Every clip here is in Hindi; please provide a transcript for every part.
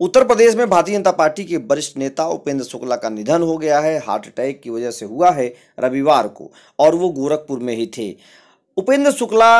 उत्तर प्रदेश में भारतीय जनता पार्टी के वरिष्ठ नेता उपेंद्र शुक्ला का निधन हो गया है हार्ट अटैक की वजह से हुआ है रविवार को और वो गोरखपुर में ही थे उपेंद्र शुक्ला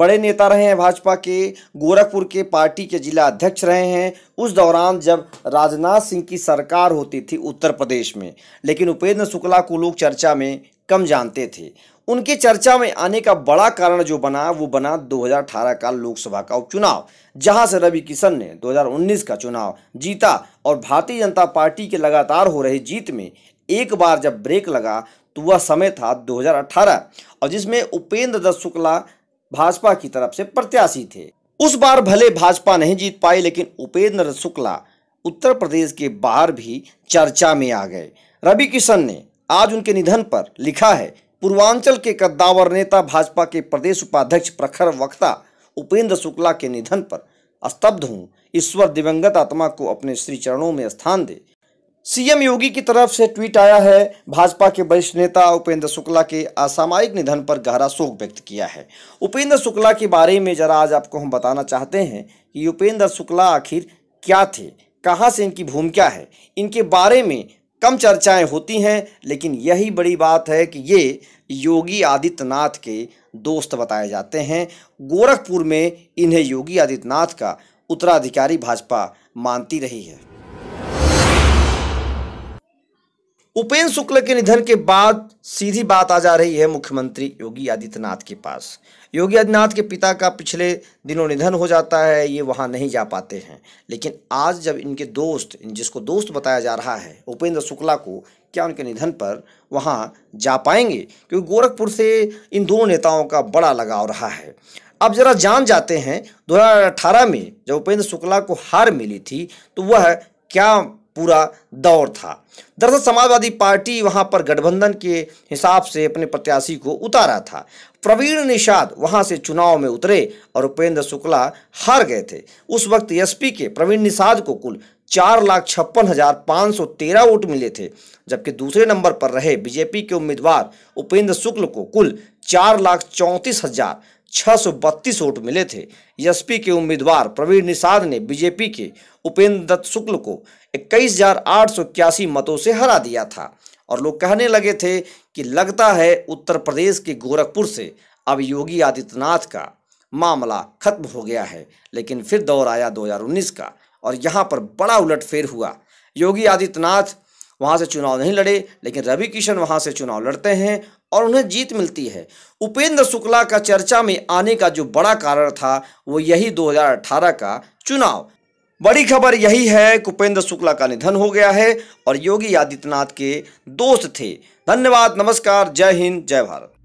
बड़े नेता रहे हैं भाजपा के गोरखपुर के पार्टी के जिला अध्यक्ष रहे हैं उस दौरान जब राजनाथ सिंह की सरकार होती थी उत्तर प्रदेश में लेकिन उपेंद्र शुक्ला को लोग चर्चा में कम जानते थे उनके चर्चा में आने का बड़ा कारण जो बना वो बना 2018 का लोकसभा का उपचुनाव जहां से रवि किशन ने 2019 का चुनाव जीता और भारतीय जनता पार्टी के लगातार हो रही जीत में एक बार जब ब्रेक लगा तो वह समय था 2018 और जिसमें उपेंद्र दत्त शुक्ला भाजपा की तरफ से प्रत्याशी थे उस बार भले भाजपा नहीं जीत पाई लेकिन उपेंद्र शुक्ला उत्तर प्रदेश के बाहर भी चर्चा में आ गए रवि किशन ने आज उनके निधन पर लिखा है पूर्वांचल के कद्दावर नेता भाजपा के प्रदेश उपाध्यक्ष प्रखर वक्ता उपेंद्र शुक्ला के निधन पर स्तब्ध हूँ ईश्वर दिवंगत आत्मा को अपने श्री चरणों में स्थान दे सीएम योगी की तरफ से ट्वीट आया है भाजपा के वरिष्ठ नेता उपेंद्र शुक्ला के असामायिक निधन पर गहरा शोक व्यक्त किया है उपेंद्र शुक्ला के बारे में जरा आज आपको हम बताना चाहते हैं कि उपेंद्र शुक्ला आखिर क्या थे कहां से इनकी भूमिका है इनके बारे में कम चर्चाएं होती हैं लेकिन यही बड़ी बात है कि ये योगी आदित्यनाथ के दोस्त बताए जाते हैं गोरखपुर में इन्हें योगी आदित्यनाथ का उत्तराधिकारी भाजपा मानती रही है उपेंद्र शुक्ल के निधन के बाद सीधी बात आ जा रही है मुख्यमंत्री योगी आदित्यनाथ के पास योगी आदित्यनाथ के पिता का पिछले दिनों निधन हो जाता है ये वहाँ नहीं जा पाते हैं लेकिन आज जब इनके दोस्त जिसको दोस्त बताया जा रहा है उपेंद्र शुक्ला को क्या उनके निधन पर वहाँ जा पाएंगे क्योंकि गोरखपुर से इन दोनों नेताओं का बड़ा लगाव रहा है अब जरा जान जाते हैं दो में जब उपेंद्र शुक्ला को हार मिली थी तो वह क्या पूरा दौर था दरअसल समाजवादी पार्टी वहां पर गठबंधन के हिसाब से अपने प्रत्याशी को उतारा था प्रवीण निषाद वहां से चुनाव में उतरे और उपेंद्र शुक्ला हार गए थे उस वक्त एसपी के प्रवीण निषाद को कुल चार लाख छप्पन हजार पाँच सौ तेरह वोट मिले थे जबकि दूसरे नंबर पर रहे बीजेपी के उम्मीदवार उपेंद्र शुक्ल को कुल चार लाख चौंतीस हजार 632 वोट मिले थे एसपी के उम्मीदवार प्रवीण निषाद ने बीजेपी के उपेंद्र दत्त शुक्ल को इक्कीस मतों से हरा दिया था और लोग कहने लगे थे कि लगता है उत्तर प्रदेश के गोरखपुर से अब योगी आदित्यनाथ का मामला खत्म हो गया है लेकिन फिर दौर आया 2019 का और यहाँ पर बड़ा उलटफेर हुआ योगी आदित्यनाथ वहाँ से चुनाव नहीं लड़े लेकिन रवि किशन वहाँ से चुनाव लड़ते हैं और उन्हें जीत मिलती है उपेंद्र शुक्ला का चर्चा में आने का जो बड़ा कारण था वो यही 2018 का चुनाव बड़ी खबर यही है कि उपेंद्र शुक्ला का निधन हो गया है और योगी आदित्यनाथ के दोस्त थे धन्यवाद नमस्कार जय हिंद जय भारत